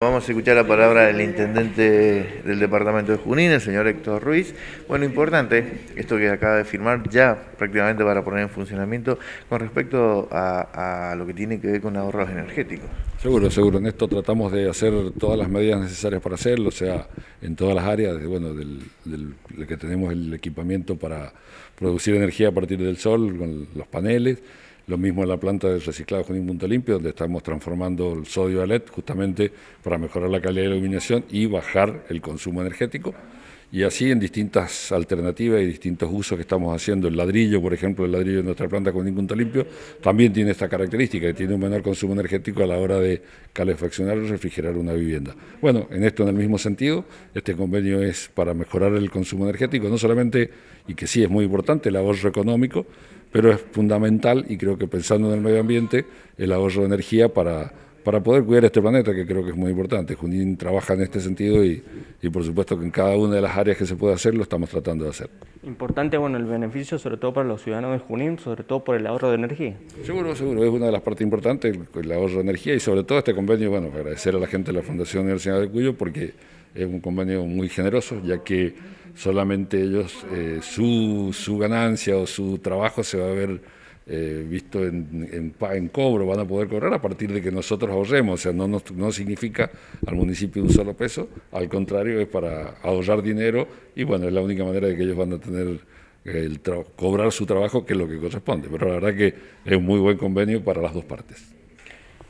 Vamos a escuchar la palabra del intendente del departamento de Junín, el señor Héctor Ruiz. Bueno, importante esto que acaba de firmar ya prácticamente para poner en funcionamiento con respecto a, lo que tiene que ver con ahorros energéticos. Seguro, seguro. En esto tratamos de hacer todas las medidas necesarias para hacerlo, o sea, en todas las áreas, bueno, del, del, del que tenemos el equipamiento para producir energía a partir del sol, con los paneles. Lo mismo en la planta de reciclado un Punto Limpio, donde estamos transformando el sodio a LED justamente para mejorar la calidad de la iluminación y bajar el consumo energético. Y así en distintas alternativas y distintos usos que estamos haciendo. El ladrillo, por ejemplo, el ladrillo de nuestra planta con ningún limpio, también tiene esta característica, que tiene un menor consumo energético a la hora de calefaccionar o refrigerar una vivienda. Bueno, en esto en el mismo sentido, este convenio es para mejorar el consumo energético, no solamente, y que sí es muy importante, el ahorro económico, pero es fundamental y creo que pensando en el medio ambiente, el ahorro de energía para para poder cuidar este planeta, que creo que es muy importante. Junín trabaja en este sentido y, y, por supuesto que en cada una de las áreas que se puede hacer lo estamos tratando de hacer. Importante, bueno, el beneficio sobre todo para los ciudadanos de Junín, sobre todo por el ahorro de energía. Seguro, seguro, es una de las partes importantes, el, ahorro de energía y sobre todo este convenio, bueno, agradecer a la gente de la Fundación Universidad de Cuyo porque es un convenio muy generoso, ya que solamente ellos, eh, su, su ganancia o su trabajo se va a ver eh, visto en, cobro, van a poder cobrar a partir de que nosotros ahorremos. O sea, no, no significa al municipio un solo peso, al contrario, es para ahorrar dinero y bueno, es la única manera de que ellos van a tener eh, el cobrar su trabajo, que es lo que corresponde. Pero la verdad que es un muy buen convenio para las dos partes.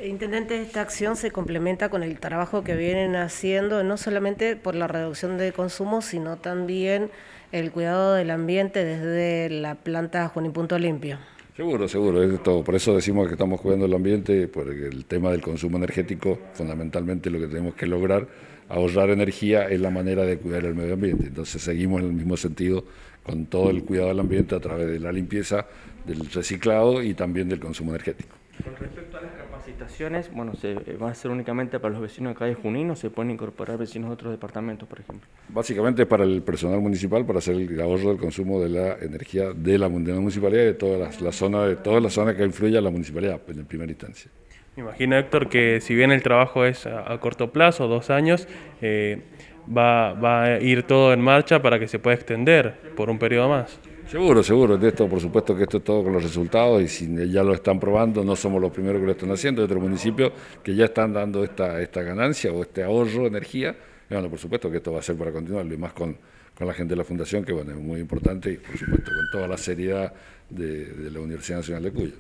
Intendente, esta acción se complementa con el trabajo que vienen haciendo, no solamente por la reducción de consumo, sino también el cuidado del ambiente desde la planta Punto Limpio. Seguro, seguro, es todo. Por eso decimos que estamos cuidando el ambiente, porque el tema del consumo energético, fundamentalmente lo que tenemos que lograr, ahorrar energía es la manera de cuidar el medio ambiente. Entonces seguimos en el mismo sentido con todo el cuidado del ambiente a través de la limpieza, del reciclado y también del consumo energético. Con respecto a las capacitaciones, bueno, se eh, va a ser únicamente para los vecinos de calle Junín o se pueden incorporar vecinos de otros departamentos, por ejemplo. Básicamente para el personal municipal para hacer el ahorro del consumo de la energía de la, municipalidad y de toda las la zona de todas las zonas que influye a la municipalidad en primera instancia. Me imagino, Héctor, que si bien el trabajo es a, corto plazo, dos años, eh, va, va a ir todo en marcha para que se pueda extender por un periodo más. Seguro, seguro. De esto, por supuesto que esto es todo con los resultados y si ya lo están probando, no somos los primeros que lo están haciendo. Hay otros municipios que ya están dando esta, esta ganancia o este ahorro de energía. Y bueno, por supuesto que esto va a ser para continuarlo y más con, con la gente de la Fundación, que bueno, es muy importante y por supuesto con toda la seriedad de, de la Universidad Nacional de Cuyo.